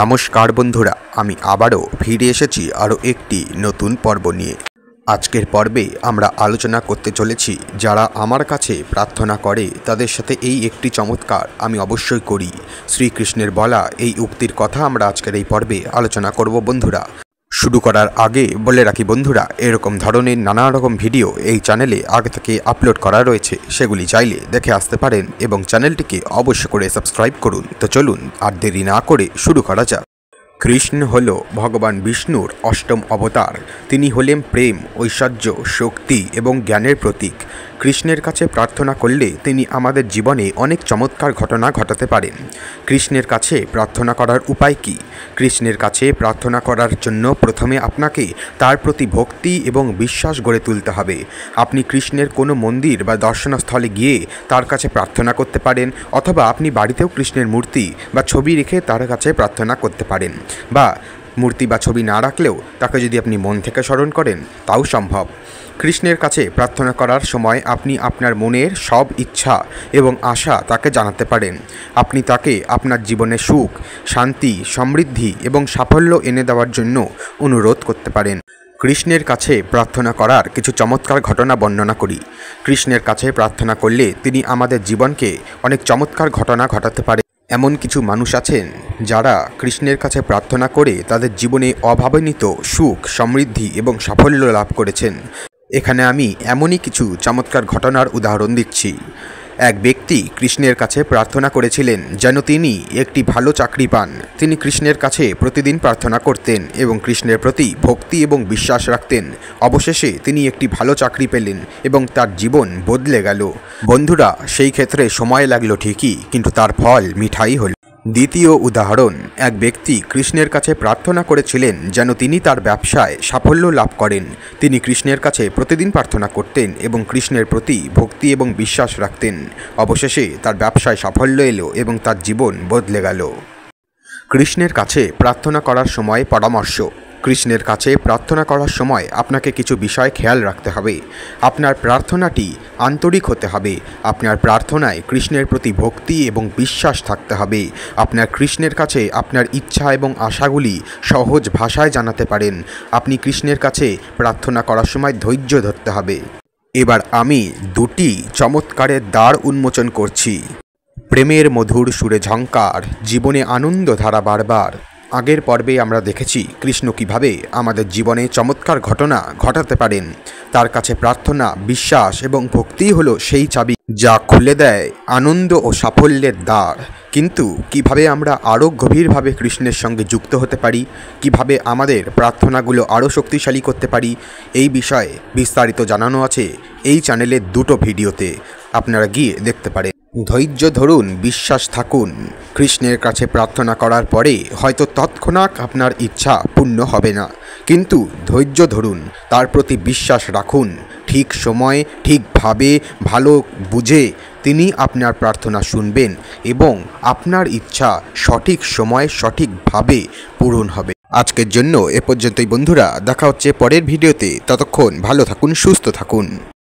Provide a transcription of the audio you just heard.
নমস্কার বন্ধুরা আমি আবারও ফিরে এসেছি আরও একটি নতুন পর্ব নিয়ে আজকের পর্বে আমরা আলোচনা করতে চলেছি যারা আমার কাছে প্রার্থনা করে তাদের সাথে এই একটি চমৎকার আমি অবশ্যই করি শ্রীকৃষ্ণের বলা এই উক্তির কথা আমরা আজকের এই পর্বে আলোচনা করব বন্ধুরা শুরু করার আগে বলে রাখি বন্ধুরা এরকম ধরনের নানা রকম ভিডিও এই চ্যানেলে আগে থেকে আপলোড করা রয়েছে সেগুলি চাইলে দেখে আসতে পারেন এবং চ্যানেলটিকে অবশ্য করে সাবস্ক্রাইব করুন তো চলুন আর দেরি না করে শুরু করা যাক কৃষ্ণ হল ভগবান বিষ্ণুর অষ্টম অবতার তিনি হলেন প্রেম ঐশ্বর্য শক্তি এবং জ্ঞানের প্রতীক কৃষ্ণের কাছে প্রার্থনা করলে তিনি আমাদের জীবনে অনেক চমৎকার ঘটনা ঘটাতে পারেন কৃষ্ণের কাছে প্রার্থনা করার উপায় কি কৃষ্ণের কাছে প্রার্থনা করার জন্য প্রথমে আপনাকে তার প্রতি ভক্তি এবং বিশ্বাস গড়ে তুলতে হবে আপনি কৃষ্ণের কোনো মন্দির বা দর্শনস্থলে গিয়ে তার কাছে প্রার্থনা করতে পারেন অথবা আপনি বাড়িতেও কৃষ্ণের মূর্তি বা ছবি রেখে তার কাছে প্রার্থনা করতে পারেন বা মূর্তি বা ছবি না রাখলেও তাকে যদি আপনি মন থেকে স্মরণ করেন তাও সম্ভব কৃষ্ণের কাছে প্রার্থনা করার সময় আপনি আপনার মনের সব ইচ্ছা এবং আশা তাকে জানাতে পারেন আপনি তাকে আপনার জীবনে সুখ শান্তি সমৃদ্ধি এবং সাফল্য এনে দেওয়ার জন্য অনুরোধ করতে পারেন কৃষ্ণের কাছে প্রার্থনা করার কিছু চমৎকার ঘটনা বর্ণনা করি কৃষ্ণের কাছে প্রার্থনা করলে তিনি আমাদের জীবনকে অনেক চমৎকার ঘটনা ঘটাতে পারেন এমন কিছু মানুষ আছেন যারা কৃষ্ণের কাছে প্রার্থনা করে তাদের জীবনে অভাবনীত সুখ সমৃদ্ধি এবং সাফল্য লাভ করেছেন এখানে আমি এমনই কিছু চমৎকার ঘটনার উদাহরণ দিচ্ছি এক ব্যক্তি কৃষ্ণের কাছে প্রার্থনা করেছিলেন যেন তিনি একটি ভালো চাকরি পান তিনি কৃষ্ণের কাছে প্রতিদিন প্রার্থনা করতেন এবং কৃষ্ণের প্রতি ভক্তি এবং বিশ্বাস রাখতেন অবশেষে তিনি একটি ভালো চাকরি পেলেন এবং তার জীবন বদলে গেল বন্ধুরা সেই ক্ষেত্রে সময় লাগলো ঠিকই কিন্তু তার ফল মিঠাই হল দ্বিতীয় উদাহরণ এক ব্যক্তি কৃষ্ণের কাছে প্রার্থনা করেছিলেন যেন তিনি তার ব্যবসায় সাফল্য লাভ করেন তিনি কৃষ্ণের কাছে প্রতিদিন প্রার্থনা করতেন এবং কৃষ্ণের প্রতি ভক্তি এবং বিশ্বাস রাখতেন অবশেষে তার ব্যবসায় সাফল্য এলো এবং তার জীবন বদলে গেল কৃষ্ণের কাছে প্রার্থনা করার সময় পরামর্শ কৃষ্ণের কাছে প্রার্থনা করার সময় আপনাকে কিছু বিষয় খেয়াল রাখতে হবে আপনার প্রার্থনাটি আন্তরিক হতে হবে আপনার প্রার্থনায় কৃষ্ণের প্রতি ভক্তি এবং বিশ্বাস থাকতে হবে আপনার কৃষ্ণের কাছে আপনার ইচ্ছা এবং আশাগুলি সহজ ভাষায় জানাতে পারেন আপনি কৃষ্ণের কাছে প্রার্থনা করার সময় ধৈর্য ধরতে হবে এবার আমি দুটি চমৎকারের দ্বার উন্মোচন করছি প্রেমের মধুর সুরে ঝঙ্কার জীবনে আনন্দ ধারা বারবার আগের পর্বে আমরা দেখেছি কৃষ্ণ কিভাবে আমাদের জীবনে চমৎকার ঘটনা ঘটাতে পারেন তার কাছে প্রার্থনা বিশ্বাস এবং ভক্তি হলো সেই চাবি যা খুলে দেয় আনন্দ ও সাফল্যের দ্বার কিন্তু কিভাবে আমরা আরও গভীরভাবে কৃষ্ণের সঙ্গে যুক্ত হতে পারি কিভাবে আমাদের প্রার্থনাগুলো আরও শক্তিশালী করতে পারি এই বিষয়ে বিস্তারিত জানানো আছে এই চ্যানেলের দুটো ভিডিওতে আপনারা গিয়ে দেখতে পারেন ধৈর্য ধরুন বিশ্বাস থাকুন কৃষ্ণের কাছে প্রার্থনা করার পরে হয়তো তৎক্ষণাৎ আপনার ইচ্ছা পূর্ণ হবে না কিন্তু ধৈর্য ধরুন তার প্রতি বিশ্বাস রাখুন ঠিক সময়ে ঠিকভাবে ভালো বুঝে তিনি আপনার প্রার্থনা শুনবেন এবং আপনার ইচ্ছা সঠিক সময়ে সঠিকভাবে পূরণ হবে আজকের জন্য এ পর্যন্তই বন্ধুরা দেখা হচ্ছে পরের ভিডিওতে ততক্ষণ ভালো থাকুন সুস্থ থাকুন